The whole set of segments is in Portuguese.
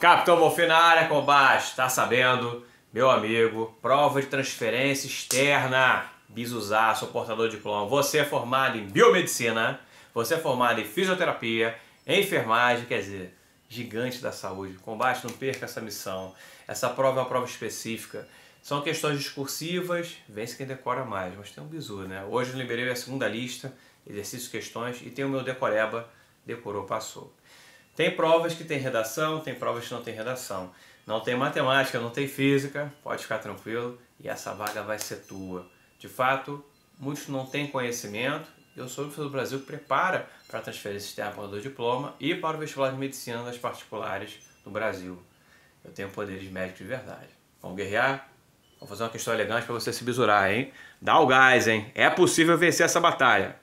Capitão Bonfim na área, combate, tá sabendo, meu amigo, prova de transferência externa, bizuzaço, portador de diploma, você é formado em biomedicina, você é formado em fisioterapia, enfermagem, quer dizer, gigante da saúde, combate, não perca essa missão, essa prova é uma prova específica, são questões discursivas, vence quem decora mais, mas tem um bizu, né? Hoje eu liberei é a segunda lista, exercícios, questões, e tem o meu decoreba, decorou, passou. Tem provas que tem redação, tem provas que não tem redação. Não tem matemática, não tem física, pode ficar tranquilo e essa vaga vai ser tua. De fato, muitos não têm conhecimento Eu sou o professor do Brasil que prepara para transferir transferência externa para o diploma e para o vestibular de medicina das particulares do Brasil. Eu tenho poderes médicos de verdade. Vamos guerrear? Vou fazer uma questão elegante para você se bisurar, hein? Dá o gás, hein? É possível vencer essa batalha.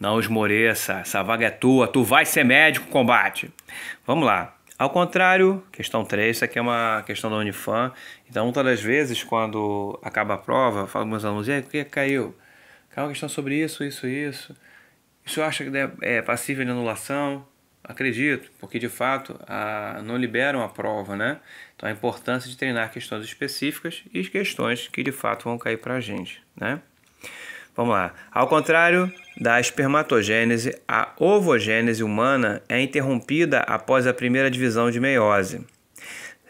Não esmoreça, essa vaga é tua, tu vai ser médico, combate. Vamos lá. Ao contrário, questão 3, isso aqui é uma questão da Unifam. Então, muitas das vezes, quando acaba a prova, falo os meus alunos, e aí, o é que caiu? Caiu uma questão sobre isso, isso, isso. Isso acha que é passível de anulação? Acredito, porque de fato a, não liberam a prova, né? Então a importância de treinar questões específicas e questões que de fato vão cair para a gente, né? Vamos lá. Ao contrário da espermatogênese, a ovogênese humana é interrompida após a primeira divisão de meiose.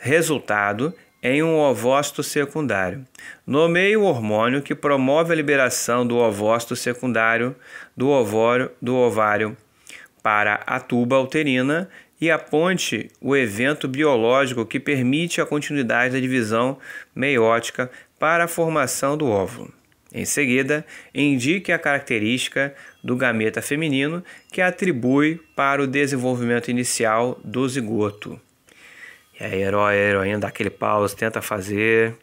Resultado em um ovócito secundário. Nomeie o hormônio que promove a liberação do ovócito secundário do ovário do ovário para a tuba uterina e aponte o evento biológico que permite a continuidade da divisão meiótica para a formação do óvulo. Em seguida, indique a característica do gameta feminino que atribui para o desenvolvimento inicial do zigoto. E aí, herói, heroína, dá aquele pause, tenta fazer.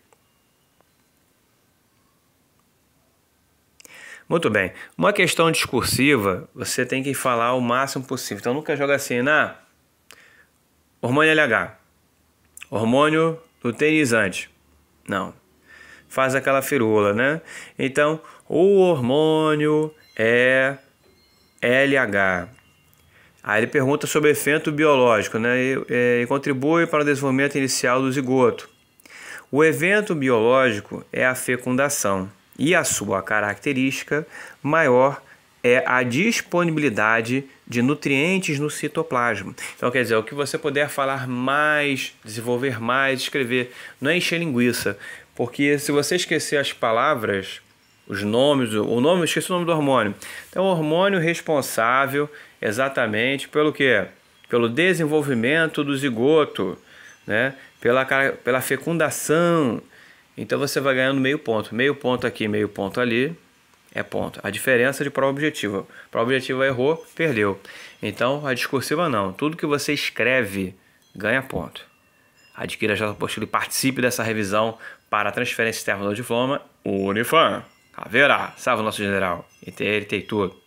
Muito bem. Uma questão discursiva, você tem que falar o máximo possível. Então nunca joga assim, né? hormônio LH, hormônio luteinizante. Não faz aquela firula, né? Então, o hormônio é LH. Aí ele pergunta sobre evento biológico, né? E, é, e contribui para o desenvolvimento inicial do zigoto. O evento biológico é a fecundação e a sua característica maior é a disponibilidade de nutrientes no citoplasma. Então, quer dizer, o que você puder falar mais, desenvolver mais, escrever, não é encher linguiça, porque se você esquecer as palavras, os nomes, o nome, eu esqueci o nome do hormônio. Então, o hormônio responsável exatamente pelo que? Pelo desenvolvimento do zigoto, né? pela, pela fecundação. Então, você vai ganhando meio ponto. Meio ponto aqui, meio ponto ali, é ponto. A diferença de prova objetiva. Prova objetiva errou, perdeu. Então, a discursiva não. Tudo que você escreve ganha ponto. Adquira já apostila e participe dessa revisão para a transferência externa do diploma, Unifam. Caveira, salve o nosso general. E ele tem tudo.